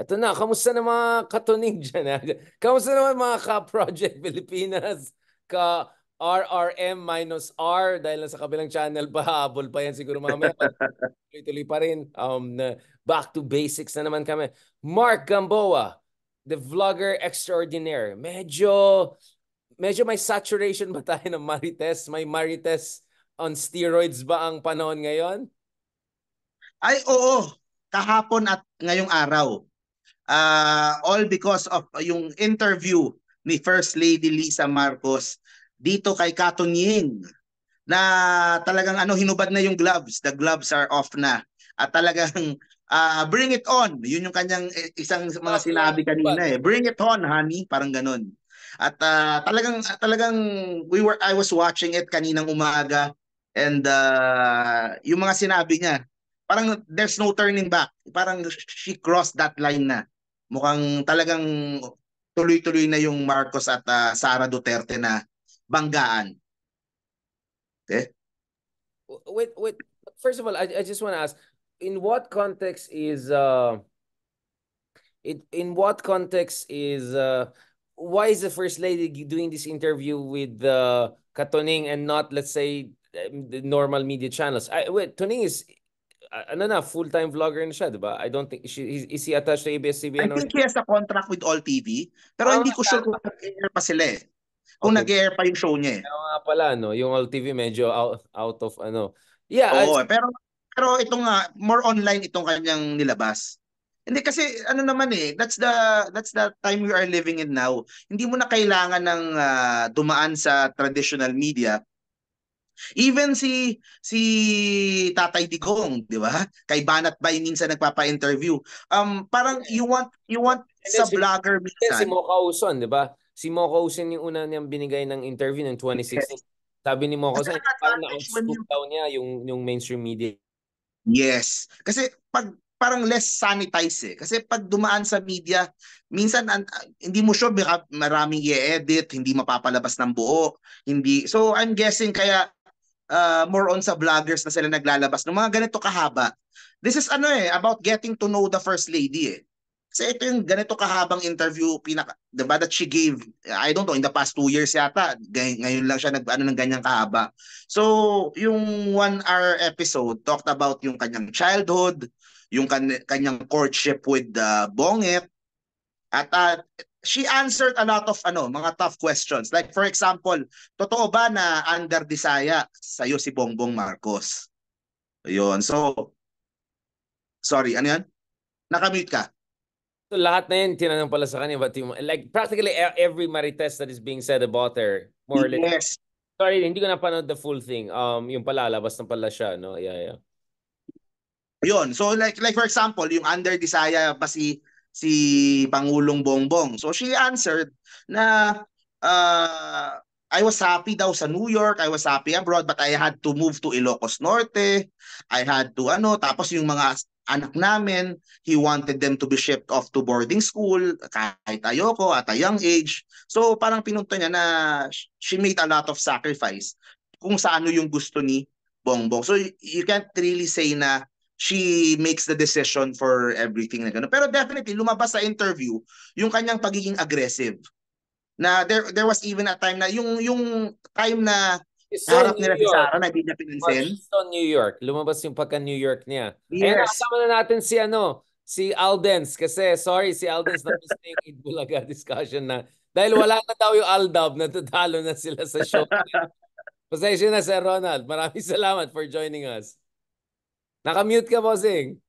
Ito na, kamusta na mga katunig dyan? Ha? Kamusta naman mga ka-Project Pilipinas? Ka RRM minus R dahil sa kabilang channel pa, habol pa yan siguro mamaya. Tuloy-tuloy pa rin. Um, back to basics na naman kami. Mark Gamboa, the vlogger extraordinaire. Medyo, medyo may saturation ba tayo ng Marites? May Marites on steroids ba ang panahon ngayon? Ay, oo. Kahapon at ngayong araw uh, all because of yung interview ni First Lady Lisa Marcos dito kay Katon Ying na talagang ano hinubad na yung gloves the gloves are off na at talagang uh, bring it on yun yung kanyang eh, isang mga sinabi kanina eh bring it on honey parang ganun at uh, talagang talagang we were I was watching it kaninang umaga and uh, yung mga sinabi niya parang there's no turning back parang she crossed that line na mukhang talagang tuloy-tuloy na yung Marcos at uh, Sara Duterte na banggaan. Okay? Wait, wait. First of all, I, I just want to ask, in what context is uh, it in what context is uh, why is the first lady doing this interview with uh, Katoning and not let's say um, the normal media channels? I wait, Tuning is ano na, full-time vlogger na siya, di ba? I don't think, she, is he attached to ABS-CBN? I or... think he has a contract with All TV, pero oh, hindi ko sure kung nag-air pa sila eh. Kung okay. nag-air pa yung show niya eh. Kaya nga pala, no? Yung All TV medyo out, out of ano. Yeah. Oo, I... Eh, pero pero ito nga, more online itong kanyang nilabas. Hindi kasi ano naman eh, that's the that's the time we are living in now. Hindi mo na kailangan ng uh, dumaan sa traditional media Even si si Tatay Digong, 'di ba? Kay Banat Bay minsan nagpapa-interview. Um parang you want you want sa si, vlogger minsan. Si Mocha Uson, 'di ba? Si Mocha Uson yung una niyang binigay ng interview ng 2016. Sabi ni Mocha Uson, parang na-outspook daw niya yung yung mainstream media. Yes. Kasi pag parang less sanitize eh. Kasi pag dumaan sa media, minsan uh, hindi mo sure maraming i-edit, hindi mapapalabas ng buo. Hindi. So I'm guessing kaya uh, more on sa vloggers na sila naglalabas ng mga ganito kahaba. This is ano eh, about getting to know the first lady eh. Kasi ito yung ganito kahabang interview pinaka, diba, that she gave, I don't know, in the past two years yata, ngayon lang siya nag, ano, ng ganyang kahaba. So, yung one hour episode talked about yung kanyang childhood, yung kan- kanyang courtship with uh, Bonget, at uh, she answered a lot of ano, mga tough questions. Like for example, totoo ba na under Disaya sa'yo si Bongbong Marcos? Ayun. So, sorry, ano yan? Nakamute ka. So lahat na yun, tinanong pala sa kanya. But yung, like practically e, every Marites that is being said about her, more or less. Yes. Sorry, hindi ko napanood the full thing. Um, yung pala, labas ng pala siya, no? Yeah, yeah. Yun. So like like for example, yung under Disaya ba si si Pangulong Bongbong. So she answered na uh, I was happy daw sa New York, I was happy abroad, but I had to move to Ilocos Norte. I had to ano, tapos yung mga anak namin, he wanted them to be shipped off to boarding school kahit ayoko at a young age. So parang pinunta niya na she made a lot of sacrifice kung sa ano yung gusto ni Bongbong. So you can't really say na she makes the decision for everything na gano'n. Pero definitely, lumabas sa interview yung kanyang pagiging aggressive. Na there there was even a time na yung yung time na It's so harap nila York. si Sarah na hindi niya pinansin. So New York. Lumabas yung pagka New York niya. Yes. And kasama na natin si ano, si Aldens. Kasi sorry, si Aldens na gusto yung Eid Bulaga discussion na dahil wala na daw yung Aldab, natatalo na sila sa show. Pasensya na Sir Ronald. Maraming salamat for joining us. Nakamute ka, bossing.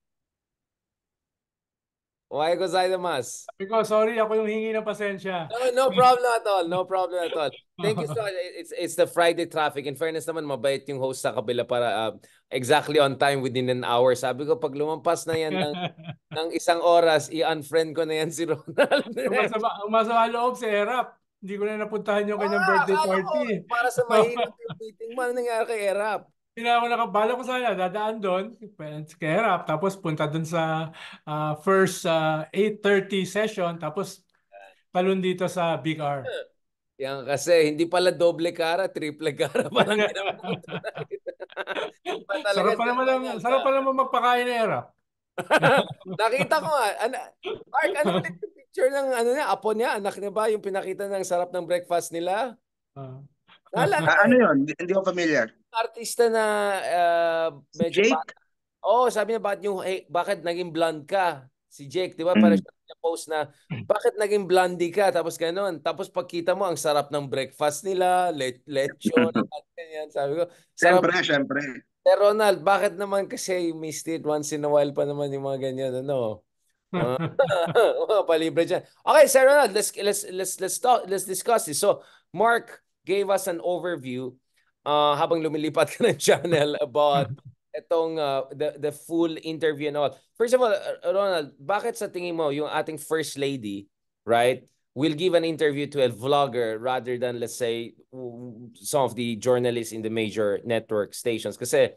Why ko sa mas? Sabi sorry, ako yung hingi ng pasensya. No, no problem at all. No problem at all. Thank you so much. It's, it's the Friday traffic. In fairness naman, mabait yung host sa kabila para uh, exactly on time within an hour. Sabi ko, pag lumampas na yan ng, ng isang oras, i-unfriend ko na yan si Ronald. umasama, umasama loob si Erap. Hindi ko na napuntahan yung kanyang ah, birthday party. Ko, para sa mahirap yung meeting, ano nangyari kay Erap? Hindi na ako nakabala ko sana, dadaan doon, kaya rap, tapos punta doon sa uh, first uh, ah, 8.30 session, tapos talon dito sa Big R. Yan kasi, hindi pala doble kara, triple kara, parang ginawa diba sarap pa naman, lang, sarap pa naman magpakain na era. Nakita ko ah. Ano, Mark, ano picture ng ano niya, apo niya, anak niya ba? Yung pinakita ng sarap ng breakfast nila? Uh, ah. Nala, ano yun? Hindi ko familiar artista na uh, medyo Jake? Oh, sabi niya bakit yung hey, eh, bakit naging blonde ka? Si Jake, 'di ba? Mm. Para siya post na bakit naging blondie ka tapos ganun. Tapos pagkita mo ang sarap ng breakfast nila, let lechon at ganyan. Sabi ko, sarap. Siyempre, siyempre. Sir Ronald, bakit naman kasi you missed it once in a while pa naman yung mga ganyan ano? mga ah, palibre dyan. Okay, Sir Ronald, let's let's let's let's talk, let's discuss this. So, Mark gave us an overview uh, habang lumilipat ka ng channel about itong uh, the, the full interview and all. First of all, Ronald, bakit sa tingin mo yung ating first lady, right, will give an interview to a vlogger rather than, let's say, some of the journalists in the major network stations? Kasi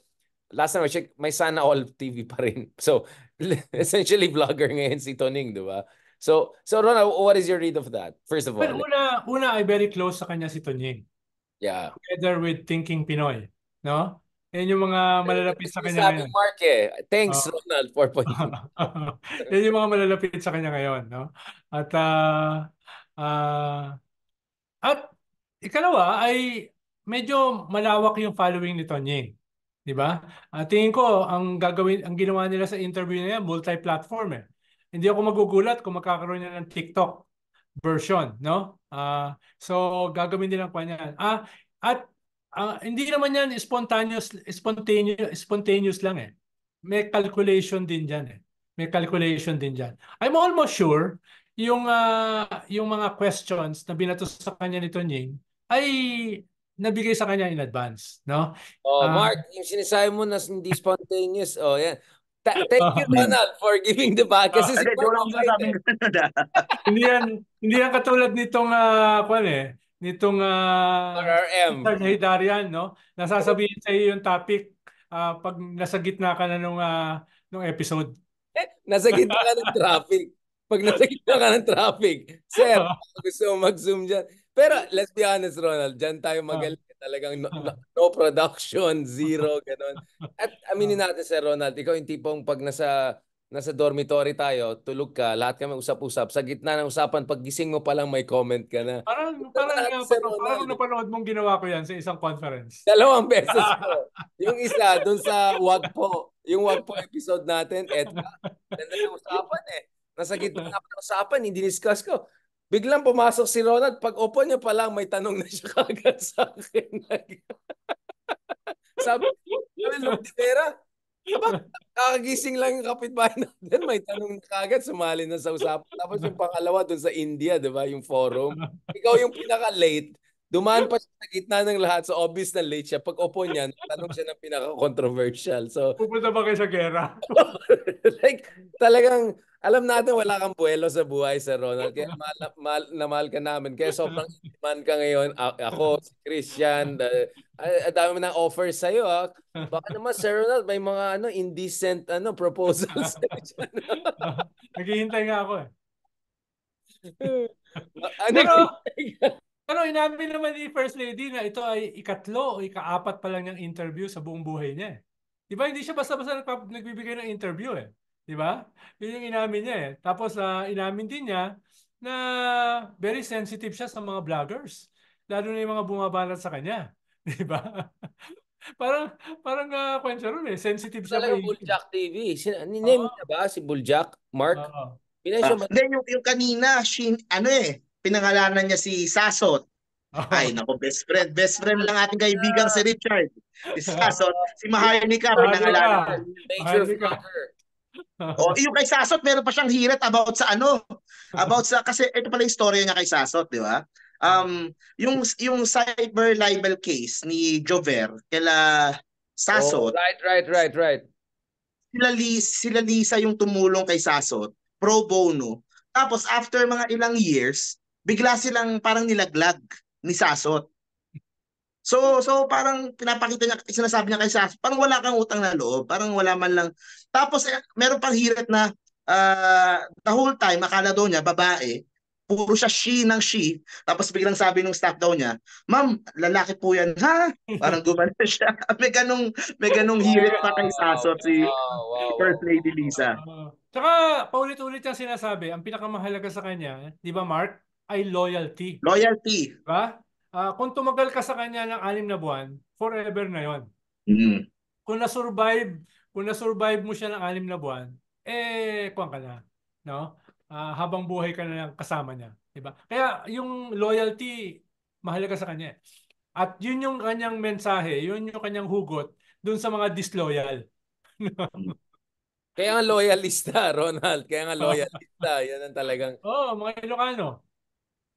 last time I checked, may sana all TV pa rin. So, essentially vlogger ngayon si Toning, di ba? So, so Ronald, what is your read of that? First of all. But una, una ay very close sa kanya si Toning. Yeah. Together with Thinking Pinoy. No? Yan yung mga malalapit sa kanya ngayon. Mark eh. Thanks, oh. Ronald, for pointing. Yan yung mga malalapit sa kanya ngayon. No? At, uh, uh, at ikalawa ay medyo malawak yung following nito Tonying. Di ba? At tingin ko, ang gagawin, ang ginawa nila sa interview na yan, multi-platform eh. Hindi ako magugulat kung magkakaroon niya ng TikTok version, no? Uh, so gagawin nilang pa niyan. Ah, at uh, hindi naman yan spontaneous spontaneous spontaneous lang eh. May calculation din diyan eh. May calculation din diyan. I'm almost sure yung uh, yung mga questions na binato sa kanya nito Ning ay nabigay sa kanya in advance, no? Oh, uh, Mark, yung sinasabi mo na hindi spontaneous. Oh, yan. Thank you, oh, Donald, for giving the back. Kasi oh, si Juan Hindi yan, hindi yan katulad nitong, uh, kwan eh, nitong uh, ah, RRM. Haydarian, no? Nasasabihin sa iyo yung topic uh, pag nasa gitna ka na nung, uh, nung episode. Eh, nasa gitna ka ng traffic. Pag nasa gitna ka ng traffic, sir, gusto mo mag-zoom dyan. Pero let's be honest, Ronald, dyan tayo ah. magaling. Eh. Talagang no, no, production, zero, ganun. At ah. aminin natin, Sir Ronald, ikaw yung tipong pag nasa nasa dormitory tayo, tulog ka, lahat kami usap-usap. Sa gitna ng usapan, pag gising mo palang may comment ka na. Parang, Ito parang, nga, parang, parang napanood mong ginawa ko yan sa isang conference. Dalawang beses ko. yung isa, dun sa wag po, yung wag po episode natin, Edna, ganda yung usapan eh. Nasa gitna ng usapan, hindi discuss ko. Biglang pumasok si Ronald, pag upo niya pa lang, may tanong na siya kagad sa akin. sabi, sabi, Lordinera, Diba? Kakagising lang yung kapitbahay natin, may tanong na kagad, sumali na sa usapan. Tapos yung pangalawa doon sa India, di ba, yung forum. Ikaw yung pinaka-late, Dumaan pa siya sa gitna ng lahat. So, obvious na late siya. Pag opo niya, tanong siya ng pinaka-controversial. So, Pupunta ba kayo sa gera? like, talagang, alam natin wala kang buwelo sa buhay, Sir Ronald. Kaya mahal, mahal, na mahal ka namin. Kaya sobrang man ka ngayon. A- ako, si Christian, the, uh, dami ng offer sa'yo. Ha? Baka naman, Sir Ronald, may mga ano, indecent ano, proposals. Naghihintay nga ako eh. Ah, ano, Pero, pero ano, inamin naman ni First Lady na ito ay ikatlo o ikaapat pa lang niyang interview sa buong buhay niya. Eh. Di ba? Hindi siya basta-basta nagbibigay ng interview eh. Di ba? Yun yung inamin niya eh. Tapos uh, inamin din niya na very sensitive siya sa mga vloggers. Lalo na yung mga bumabalat sa kanya. Di ba? parang parang uh, ah, kwento ron eh. Sensitive siya. Talaga Buljack TV. Sin- name oh. ba si Buljack? Mark? Oh. Hindi, uh, yung, yung kanina, Shin, ano eh, pinangalanan niya si Sasot. Ah. Ay, nako, best friend. Best friend ng ating kaibigan si Richard. Si Sasot. Si Maharnika, pinangalanan. Major fucker. Ah. oh, yung kay Sasot, meron pa siyang hirit about sa ano. About sa, kasi ito pala yung story niya kay Sasot, di ba? Um, yung yung cyber libel case ni Jover kila Sasot. Oh, right, right, right, right. Sila, Lisa, sila Lisa yung tumulong kay Sasot pro bono. Tapos after mga ilang years, bigla silang parang nilaglag ni Sasot. So, so parang pinapakita niya, sinasabi niya kay Sasot, parang wala kang utang na loob, parang wala man lang. Tapos, eh, meron pang hirit na uh, the whole time, akala daw niya, babae, puro siya she ng she. Tapos biglang sabi ng staff daw niya, ma'am, lalaki po yan, ha? Parang gumano siya. may ganong, may ganong hirit pa kay Sasot si First Lady Lisa. Tsaka paulit-ulit yung sinasabi, ang pinakamahalaga sa kanya, di ba Mark? ay loyalty. Loyalty. Diba? Uh, kung tumagal ka sa kanya ng anim na buwan, forever na yon. Mm. Mm-hmm. Kung na-survive, kung na-survive mo siya ng anim na buwan, eh, kuwan ka na. No? Uh, habang buhay ka na lang kasama niya. Diba? Kaya yung loyalty, mahalaga sa kanya. At yun yung kanyang mensahe, yun yung kanyang hugot dun sa mga disloyal. Kaya nga loyalista, Ronald. Kaya nga loyalista. Yan ang talagang... Oo, oh, mga Ilocano.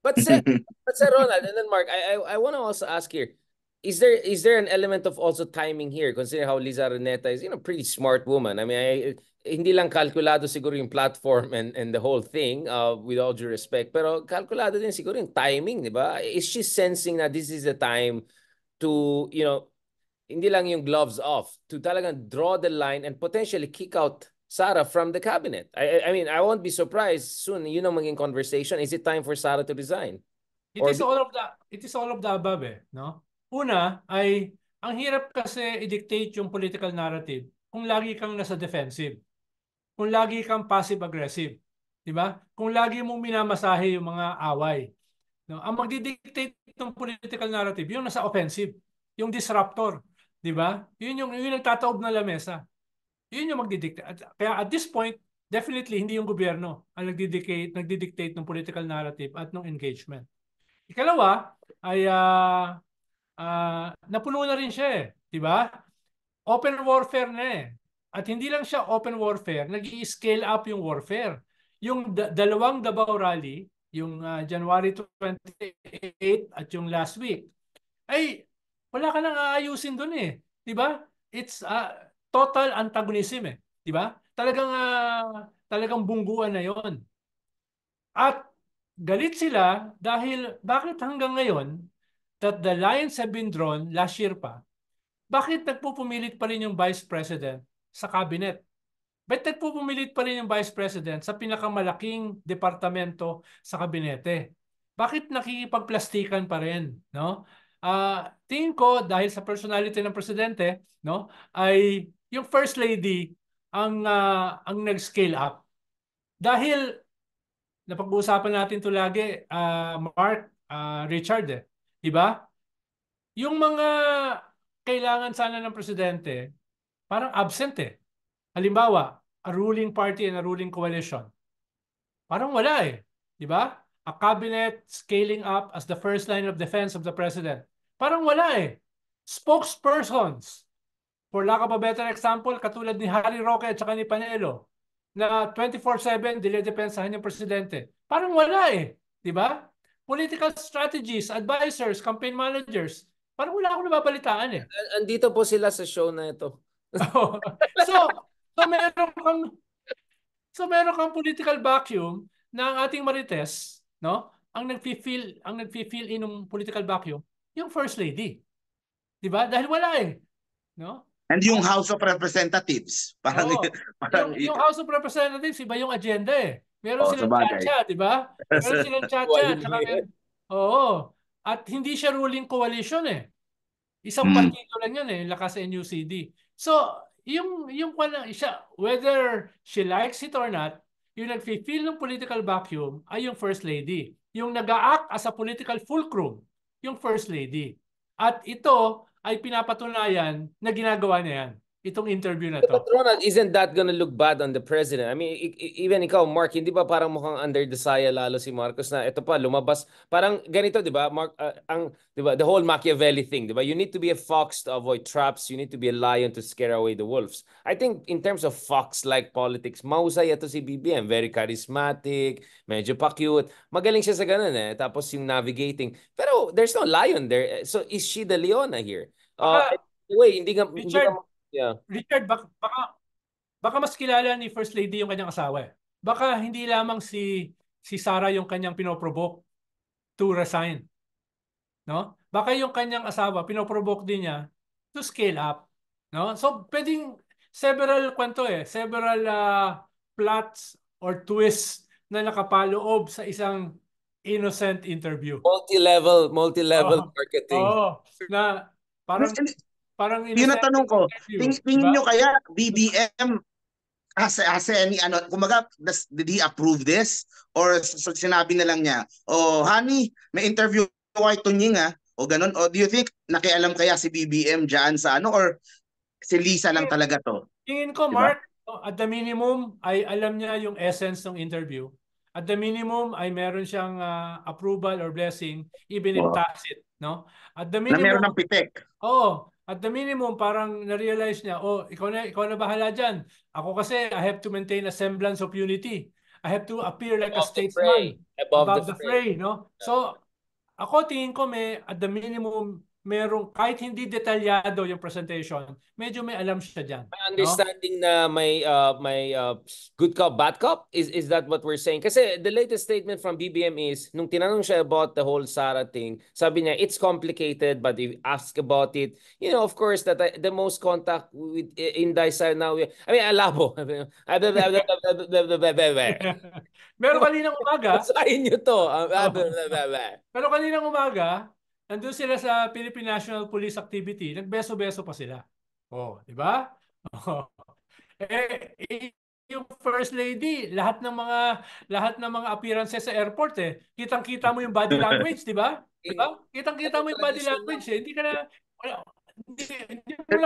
But Sir, but Sir Ronald and then Mark, I I, I want to also ask here, is there is there an element of also timing here, considering how Liza Reneta is, you know, pretty smart woman. I mean, I, hindi lang kalkulado siguro yung platform and, and the whole thing, uh, with all due respect, pero kalkulado din siguro yung timing, di ba? Is she sensing that this is the time to, you know, hindi lang yung gloves off, to talagang draw the line and potentially kick out Sara from the cabinet. I, I mean, I won't be surprised soon. You know, maging conversation. Is it time for Sara to resign? It Or is all of the it is all of the above eh, no? Una ay ang hirap kasi i-dictate yung political narrative kung lagi kang nasa defensive. Kung lagi kang passive aggressive, 'di ba? Kung lagi mong minamasahe yung mga away. No, ang magdi-dictate ng political narrative yung nasa offensive, yung disruptor, 'di ba? Yun yung yun ang tataob ng lamesa. Yun yung magdidictate. Kaya at this point, definitely hindi yung gobyerno ang nagdidictate, nagdidictate ng political narrative at ng engagement. Ikalawa ay uh, uh, napuno na rin siya eh, 'di ba? Open warfare na eh. At hindi lang siya open warfare, nag-i-scale up yung warfare. Yung da- dalawang Davao rally, yung uh, January 28 at yung last week, ay wala ka nang aayusin doon eh. 'Di ba? It's uh, total antagonism eh. Di ba? Talagang, uh, talagang bungguan na yon. At galit sila dahil bakit hanggang ngayon that the lines have been drawn last year pa, bakit nagpupumilit pa rin yung vice president sa cabinet? Bakit nagpupumilit pa rin yung vice president sa pinakamalaking departamento sa kabinete? Bakit nakikipagplastikan pa rin? No? Uh, tingin ko dahil sa personality ng presidente, no, ay yung first lady ang uh, ang nag-scale up. Dahil napag-uusapan natin 'to lagi, uh, Mark, uh, Richard, eh, 'di ba? Yung mga kailangan sana ng presidente, parang absent eh. Halimbawa, a ruling party and a ruling coalition. Parang wala eh, 'di ba? A cabinet scaling up as the first line of defense of the president. Parang wala eh. Spokespersons For lack of a better example, katulad ni Harry Roque at saka ni Panelo, na 24-7 diledepensahan yung presidente. Parang wala eh. Di ba? Political strategies, advisors, campaign managers, parang wala akong nababalitaan eh. Andito po sila sa show na ito. so, so meron kang so meron kang political vacuum na ang ating marites, no? Ang nagfi-feel ang nagfi-feel in political vacuum, yung first lady. 'Di ba? Dahil wala eh, no? And yung House of Representatives, parang parang yung, yung House of Representatives iba yung agenda eh. Meron oh, silang chacha, di ba? Meron silang chacha. tsaka meron, oo. At hindi siya ruling coalition eh. Isang hmm. partido lang yun eh, lakas NUCD. So, yung yung siya, whether she likes it or not, yung nag-feel ng political vacuum ay yung First Lady. Yung nag-act as a political fulcrum, yung First Lady. At ito, ay pinapatunayan na ginagawa niya yan itong interview na to. But Ronald, isn't that gonna look bad on the president? I mean, even ikaw, Mark, hindi ba parang mukhang under the saya lalo si Marcos na ito pa, lumabas. Parang ganito, di ba? Mark, uh, ang, di ba? The whole Machiavelli thing, di ba? You need to be a fox to avoid traps. You need to be a lion to scare away the wolves. I think in terms of fox-like politics, mausay ito si BBM. Very charismatic, medyo pa-cute. Magaling siya sa ganun eh. Tapos yung navigating. Pero there's no lion there. So is she the leona here? Uh, ah, wait, hindi nga... Richard, hindi nga, yeah. Richard bak, baka, baka mas kilala ni First Lady yung kanyang asawa. Eh. Baka hindi lamang si si Sarah yung kanyang pinoprovoke to resign. No? Baka yung kanyang asawa, pinoprovoke din niya to scale up. No? So, pwedeng several kwento eh, several uh, plots or twists na nakapaloob sa isang innocent interview. Multi-level, multi-level oh, marketing. Oo, oh, na Parang, ano? parang yun ang ko. Ting, tingin nyo kaya BBM as, as any, ano, kumaga, does, did he approve this? Or so, sinabi na lang niya, oh, honey, may interview kay Tunying ah. O ganun. O do you think nakialam kaya si BBM diyan sa ano? Or si Lisa lang talaga to? Tingin ko, diba? Mark, at the minimum, ay alam niya yung essence ng interview at the minimum ay meron siyang uh, approval or blessing even if tacit, no? At the minimum na meron ng pitek. Oh, at the minimum parang na-realize niya, oh, ikaw na ikaw na bahala diyan. Ako kasi I have to maintain a semblance of unity. I have to appear like above a statesman above, above the, fray. the fray, no? So ako tingin ko may at the minimum merong kahit hindi detalyado yung presentation, medyo may alam siya diyan. May understanding no? na may uh, may uh, good cop bad cop is is that what we're saying? Kasi the latest statement from BBM is nung tinanong siya about the whole Sara thing, sabi niya it's complicated but if ask about it, you know, of course that I, uh, the most contact with in Dysar now. I mean, alabo. Meron kaninang umaga. Sa inyo to. Ah, oh. Pero kaninang umaga, nandun sila sa Philippine National Police Activity, nagbeso-beso pa sila. Oh, di ba? Oh. Eh, eh, yung first lady, lahat ng mga lahat ng mga appearances sa airport eh, kitang-kita mo yung body language, di ba? Di ba? Eh, kitang-kita mo yung body language eh. Hindi ka na wala,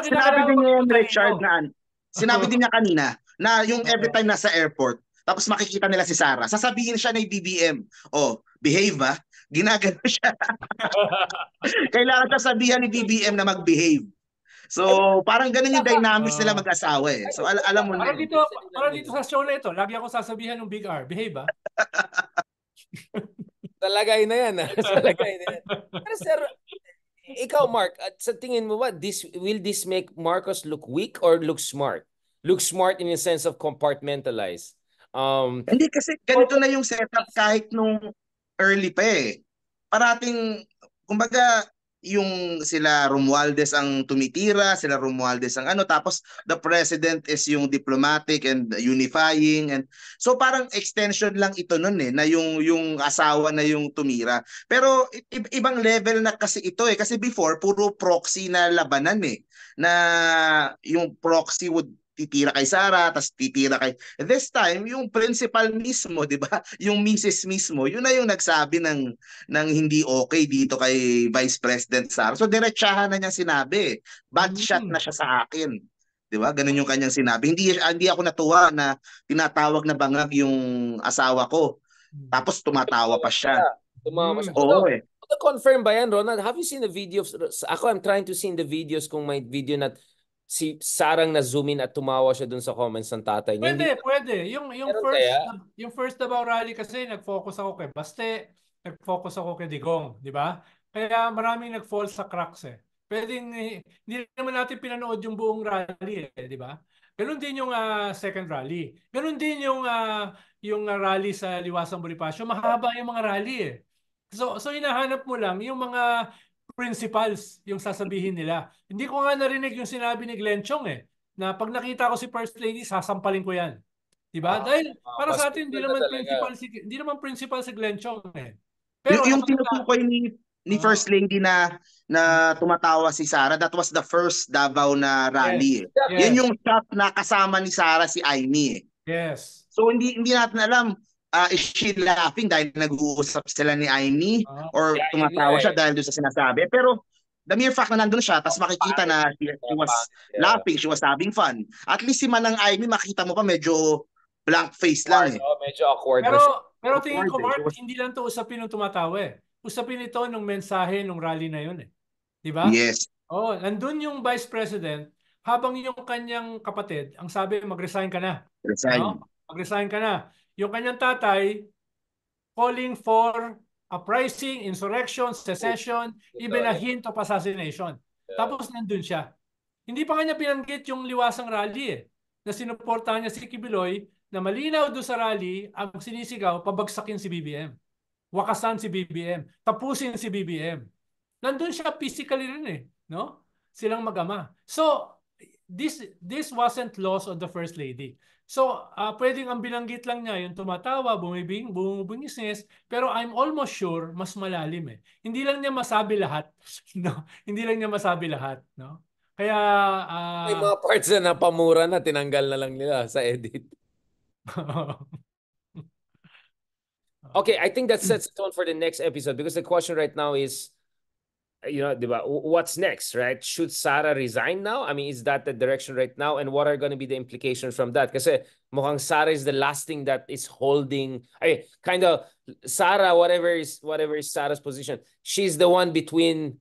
Sinabi din niya Richard na Sinabi din niya kanina na yung every time nasa airport, tapos makikita nila si Sarah, sasabihin siya na BBM. Oh, behave ah ginagano siya. Kailangan sabihan ni BBM na mag-behave. So, parang ganun yung dynamics nila ah. mag-asawa eh. So, al- alam mo na. Parang dito, parang dito sa show na ito, lagi ako sasabihan ng Big R, behave ba? Ah. Talagay na yan. Talagay ah. na yan. Pero sir, ikaw Mark, at sa tingin mo ba, this, will this make Marcos look weak or look smart? Look smart in the sense of compartmentalize. Um, Hindi kasi ganito na yung setup kahit nung early pa eh. Parating, kumbaga, yung sila Romualdez ang tumitira, sila Romualdez ang ano, tapos the president is yung diplomatic and unifying and so parang extension lang ito noon eh na yung yung asawa na yung tumira. Pero ibang level na kasi ito eh kasi before puro proxy na labanan eh na yung proxy would titira kay Sarah, tapos titira kay... This time, yung principal mismo, di ba? Yung misis mismo, yun na yung nagsabi ng, ng hindi okay dito kay Vice President Sarah. So, diretsahan na niya sinabi. Eh. Bad hmm shot na siya sa akin. 'di ba? Ganun yung kanyang sinabi. Hindi hindi ako natuwa na tinatawag na bangag yung asawa ko. Tapos tumatawa pa siya. Tumawa mm. siya. Oo eh. To confirm ba yan, Ronald? Have you seen the videos? Ako, I'm trying to see in the videos kung may video na si Sarang na zoom in at tumawa siya dun sa comments ng tatay niya. Pwede, Hindi, pwede. Yung yung first kaya? yung first about rally kasi nag-focus ako kay Baste, nag-focus ako kay Digong, di ba? Kaya maraming nag-fall sa cracks eh. Pwede eh, hindi naman natin pinanood yung buong rally eh, di ba? Ganun din yung uh, second rally. Ganun din yung uh, yung uh, rally sa Liwasang Bonifacio. Mahaba yung mga rally eh. So so hinahanap mo lang yung mga principles yung sasabihin nila. Hindi ko nga narinig yung sinabi ni Glenn Chong eh, na pag nakita ko si First Lady, sasampalin ko yan. Diba? Ah, Dahil ah, para sa atin, hindi na naman, talaga. principal si, hindi naman principal si Glenn Chong eh. Pero yung, yung ano tinutukoy ni ni mm. First Lady na na tumatawa si Sara that was the first Davao na rally yes. Eh. yes. yun yung shot na kasama ni Sara si Aimee eh. yes so hindi hindi natin alam uh, is she laughing dahil nag-uusap sila ni Amy uh, ah, or yeah, tumatawa yeah. siya eh. dahil doon sa sinasabi. Pero the mere fact na nandun siya, tapos makikita na she, she was yeah. laughing, she was having fun. At least si Manang Amy, makita mo pa medyo blank face lang eh. Oh, medyo awkward. Pero, pero tingin ko, eh. Mark, was... hindi lang to usapin ng tumatawa eh. Usapin ito ng mensahe ng rally na yun eh. Di ba? Yes. Oh, nandun yung vice president habang yung kanyang kapatid, ang sabi, mag-resign ka na. Resign. No? Mag-resign ka na yung kanyang tatay calling for uprising, insurrection, secession, even a hint of assassination. Tapos nandun siya. Hindi pa kanya pinanggit yung liwasang rally eh, na sinuportahan niya si Kibiloy na malinaw doon sa rally ang sinisigaw, pabagsakin si BBM. Wakasan si BBM. Tapusin si BBM. Nandun siya physically rin eh. No? Silang magama. So, this this wasn't loss on the first lady. So, uh, pwedeng ang binanggit lang niya, yung tumatawa, bumibing, bumubungisnes, pero I'm almost sure mas malalim eh. Hindi lang niya masabi lahat. no? Hindi lang niya masabi lahat. No? Kaya... Uh, May mga parts na napamura na, tinanggal na lang nila sa edit. okay, I think that sets the tone for the next episode because the question right now is you know, what's next, right? Should Sarah resign now? I mean, is that the direction right now? And what are going to be the implications from that? Because eh, Mohang Sarah is the last thing that is holding. I mean, kind of Sarah, whatever is whatever is Sarah's position, she's the one between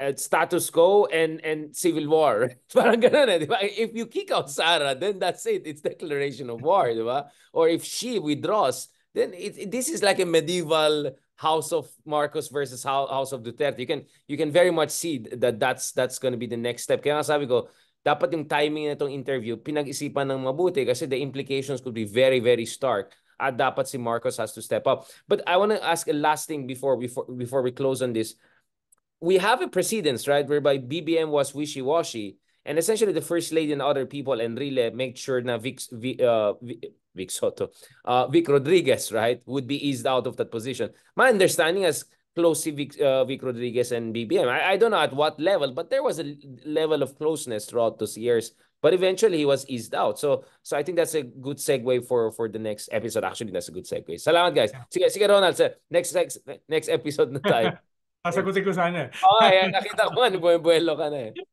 uh, status quo and and civil war. if you kick out Sarah, then that's it. It's declaration of war, Or if she withdraws, then it, it, this is like a medieval House of Marcos versus House of Duterte. You can you can very much see that that's that's going to be the next step. Kaya nga sabi ko, dapat yung timing nitong interview pinag-isipan ng mabuti kasi the implications could be very very stark at dapat si Marcos has to step up. But I want to ask a last thing before before before we close on this. We have a precedence, right, whereby BBM was wishy-washy and essentially the first lady and other people and Enrile make sure na Vic, uh, Vic Soto, uh, Vic Rodriguez, right, would be eased out of that position. My understanding is closely Vic, uh, Vic Rodriguez and BBM. I, I don't know at what level, but there was a level of closeness throughout those years. But eventually, he was eased out. So, so I think that's a good segue for for the next episode. Actually, that's a good segue. Salamat, guys. Sige, sige, Ronald. Sir. Next, next, next episode na tayo. Sasagutin ko sana eh. oh, ayan. Nakita ko, buwelo ka na eh.